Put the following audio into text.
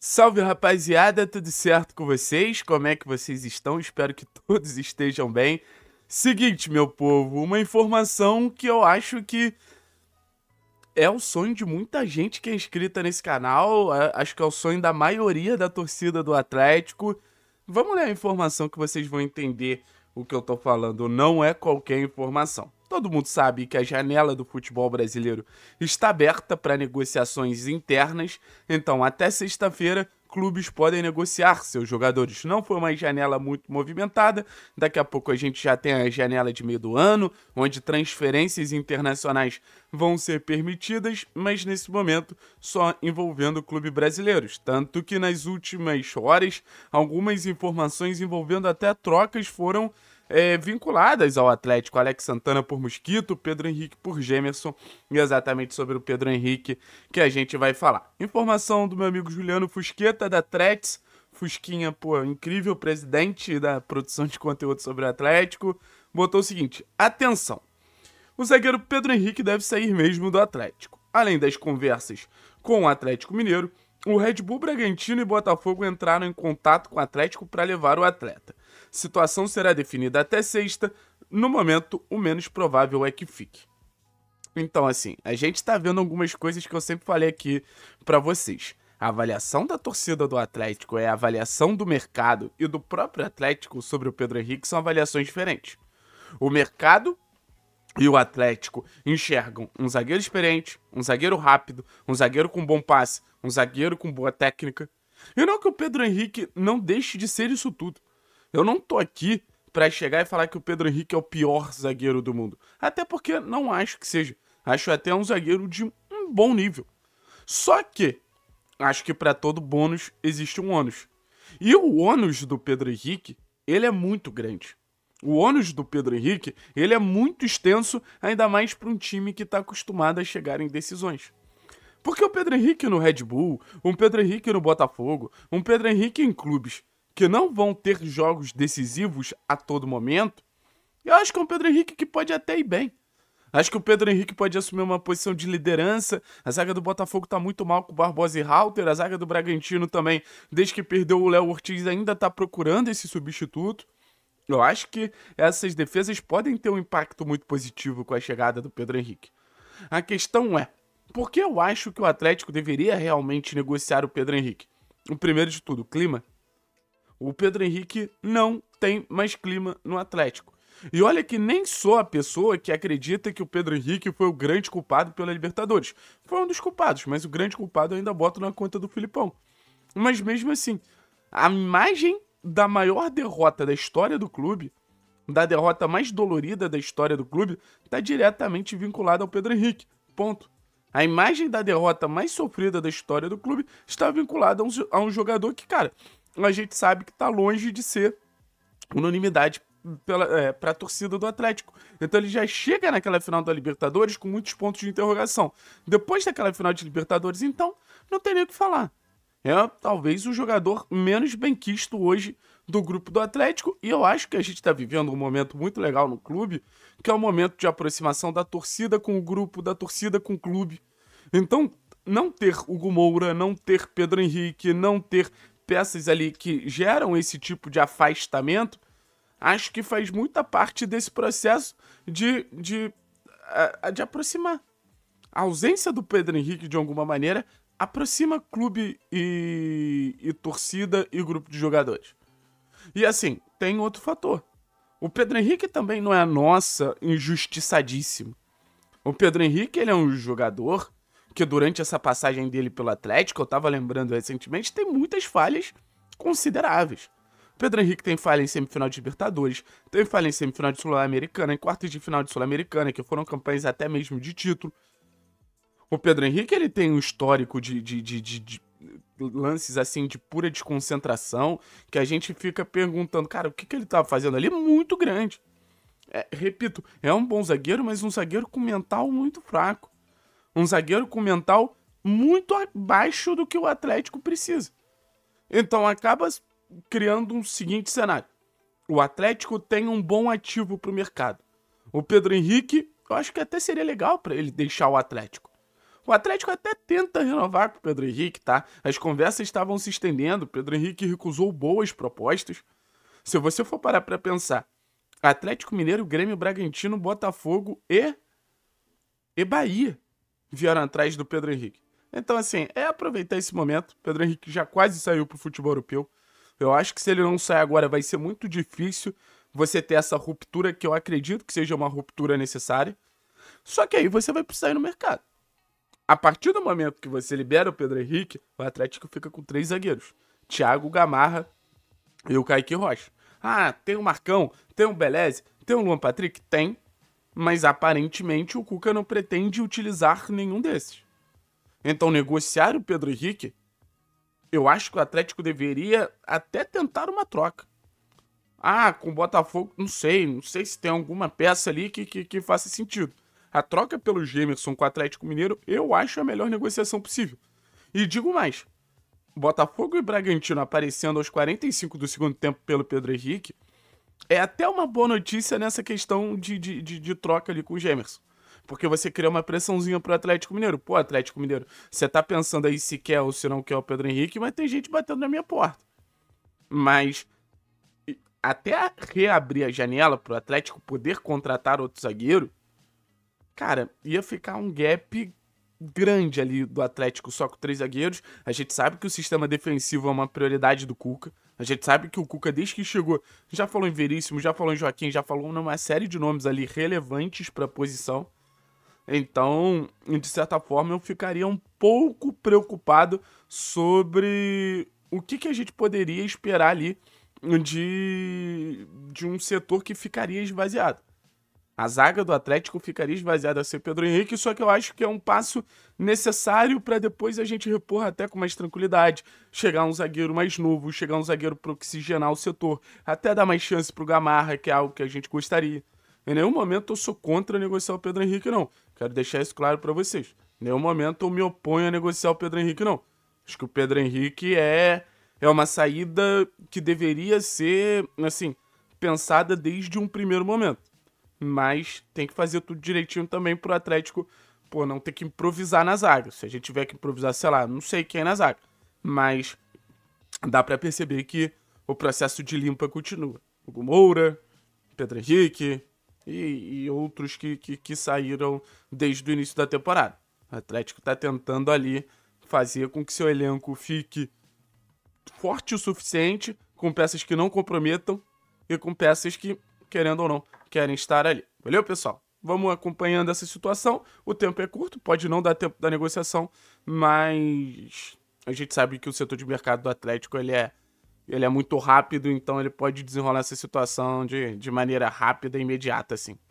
Salve rapaziada, tudo certo com vocês? Como é que vocês estão? Espero que todos estejam bem. Seguinte, meu povo, uma informação que eu acho que é o sonho de muita gente que é inscrita nesse canal, acho que é o sonho da maioria da torcida do Atlético. Vamos ler a informação que vocês vão entender o que eu tô falando, não é qualquer informação. Todo mundo sabe que a janela do futebol brasileiro está aberta para negociações internas, então até sexta-feira clubes podem negociar seus jogadores. Não foi uma janela muito movimentada, daqui a pouco a gente já tem a janela de meio do ano, onde transferências internacionais vão ser permitidas, mas nesse momento só envolvendo clubes brasileiros. Tanto que nas últimas horas, algumas informações envolvendo até trocas foram é, vinculadas ao Atlético. Alex Santana por Mosquito, Pedro Henrique por Gemerson. E exatamente sobre o Pedro Henrique que a gente vai falar. Informação do meu amigo Juliano Fusqueta, da Trets. Fusquinha, pô, incrível presidente da produção de conteúdo sobre o Atlético, botou o seguinte: atenção. O zagueiro Pedro Henrique deve sair mesmo do Atlético. Além das conversas com o Atlético Mineiro, o Red Bull Bragantino e Botafogo entraram em contato com o Atlético para levar o atleta. Situação será definida até sexta. No momento, o menos provável é que fique. Então, assim, a gente tá vendo algumas coisas que eu sempre falei aqui para vocês. A avaliação da torcida do Atlético é a avaliação do mercado e do próprio Atlético sobre o Pedro Henrique são avaliações diferentes. O mercado e o Atlético enxergam um zagueiro experiente, um zagueiro rápido, um zagueiro com bom passe, um zagueiro com boa técnica. E não que o Pedro Henrique não deixe de ser isso tudo. Eu não tô aqui para chegar e falar que o Pedro Henrique é o pior zagueiro do mundo. Até porque não acho que seja. Acho até um zagueiro de um bom nível. Só que acho que para todo bônus existe um ônus. E o ônus do Pedro Henrique, ele é muito grande. O ônus do Pedro Henrique, ele é muito extenso, ainda mais para um time que está acostumado a chegar em decisões. Porque o Pedro Henrique no Red Bull, um Pedro Henrique no Botafogo, um Pedro Henrique em clubes que não vão ter jogos decisivos a todo momento, eu acho que é um Pedro Henrique que pode até ir bem. Acho que o Pedro Henrique pode assumir uma posição de liderança. A zaga do Botafogo tá muito mal com Barbosa e Halter. A zaga do Bragantino também, desde que perdeu o Léo Ortiz, ainda tá procurando esse substituto. Eu acho que essas defesas podem ter um impacto muito positivo com a chegada do Pedro Henrique. A questão é, por que eu acho que o Atlético deveria realmente negociar o Pedro Henrique? O primeiro de tudo, o clima o Pedro Henrique não tem mais clima no Atlético. E olha que nem sou a pessoa que acredita que o Pedro Henrique foi o grande culpado pela Libertadores. Foi um dos culpados, mas o grande culpado eu ainda boto na conta do Filipão. Mas mesmo assim, a imagem da maior derrota da história do clube, da derrota mais dolorida da história do clube, está diretamente vinculada ao Pedro Henrique. Ponto. A imagem da derrota mais sofrida da história do clube está vinculada a um, a um jogador que, cara, a gente sabe que está longe de ser unanimidade para é, a torcida do Atlético. Então ele já chega naquela final da Libertadores com muitos pontos de interrogação. Depois daquela final de Libertadores, então, não tem nem o que falar. É talvez o jogador menos quisto hoje do grupo do Atlético. E eu acho que a gente está vivendo um momento muito legal no clube, que é o um momento de aproximação da torcida com o grupo, da torcida com o clube. Então, não ter Hugo Moura, não ter Pedro Henrique, não ter peças ali que geram esse tipo de afastamento, acho que faz muita parte desse processo de, de, de aproximar. A ausência do Pedro Henrique, de alguma maneira, aproxima clube e, e torcida e grupo de jogadores. E assim, tem outro fator. O Pedro Henrique também não é a nossa injustiçadíssimo. O Pedro Henrique ele é um jogador porque durante essa passagem dele pelo Atlético, eu tava lembrando recentemente, tem muitas falhas consideráveis. Pedro Henrique tem falha em semifinal de Libertadores, tem falha em semifinal de Sul-Americana, em quartas de final de Sul-Americana, que foram campanhas até mesmo de título. O Pedro Henrique, ele tem um histórico de, de, de, de lances assim de pura desconcentração que a gente fica perguntando, cara, o que, que ele tava tá fazendo ali? Muito grande. É, repito, é um bom zagueiro, mas um zagueiro com mental muito fraco. Um zagueiro com mental muito abaixo do que o Atlético precisa. Então acaba criando um seguinte cenário. O Atlético tem um bom ativo para o mercado. O Pedro Henrique, eu acho que até seria legal para ele deixar o Atlético. O Atlético até tenta renovar com o Pedro Henrique, tá? As conversas estavam se estendendo, o Pedro Henrique recusou boas propostas. Se você for parar para pensar, Atlético Mineiro, Grêmio Bragantino, Botafogo e e Bahia vieram atrás do Pedro Henrique. Então, assim, é aproveitar esse momento. Pedro Henrique já quase saiu pro futebol europeu. Eu acho que se ele não sair agora, vai ser muito difícil você ter essa ruptura, que eu acredito que seja uma ruptura necessária. Só que aí você vai precisar ir no mercado. A partir do momento que você libera o Pedro Henrique, o Atlético fica com três zagueiros: Thiago Gamarra e o Kaique Rocha. Ah, tem o Marcão, tem o Beleze, tem o Luan Patrick? Tem mas aparentemente o Cuca não pretende utilizar nenhum desses. Então, negociar o Pedro Henrique, eu acho que o Atlético deveria até tentar uma troca. Ah, com o Botafogo, não sei, não sei se tem alguma peça ali que, que, que faça sentido. A troca pelo Gemerson com o Atlético Mineiro, eu acho a melhor negociação possível. E digo mais: Botafogo e Bragantino aparecendo aos 45 do segundo tempo pelo Pedro Henrique, é até uma boa notícia nessa questão de, de, de, de troca ali com o Gemerson. Porque você cria uma pressãozinha pro Atlético Mineiro. Pô, Atlético Mineiro, você tá pensando aí se quer ou se não quer o Pedro Henrique, mas tem gente batendo na minha porta. Mas até reabrir a janela pro Atlético poder contratar outro zagueiro, cara, ia ficar um gap grande ali do Atlético só com três zagueiros. A gente sabe que o sistema defensivo é uma prioridade do Cuca. A gente sabe que o Cuca, desde que chegou, já falou em Veríssimo, já falou em Joaquim, já falou numa série de nomes ali relevantes para a posição. Então, de certa forma, eu ficaria um pouco preocupado sobre o que, que a gente poderia esperar ali de, de um setor que ficaria esvaziado. A zaga do Atlético ficaria esvaziada sem Pedro Henrique, só que eu acho que é um passo necessário para depois a gente repor até com mais tranquilidade. Chegar um zagueiro mais novo, chegar um zagueiro para oxigenar o setor, até dar mais chance para o Gamarra, que é algo que a gente gostaria. Em nenhum momento eu sou contra negociar o Pedro Henrique, não. Quero deixar isso claro para vocês. Em nenhum momento eu me oponho a negociar o Pedro Henrique, não. Acho que o Pedro Henrique é, é uma saída que deveria ser, assim, pensada desde um primeiro momento. Mas tem que fazer tudo direitinho também pro Atlético, pô, não ter que improvisar na zaga. Se a gente tiver que improvisar, sei lá, não sei quem é na zaga. Mas dá para perceber que o processo de limpa continua. Hugo Moura, Pedro Henrique e, e outros que, que, que, saíram desde o início da temporada. O Atlético está tentando ali fazer com que seu elenco fique forte o suficiente, com peças que não comprometam e com peças que querendo ou não, querem estar ali. Valeu, pessoal? Vamos acompanhando essa situação. O tempo é curto, pode não dar tempo da negociação, mas a gente sabe que o setor de mercado do Atlético ele é, ele é muito rápido, então ele pode desenrolar essa situação de, de maneira rápida e imediata, assim.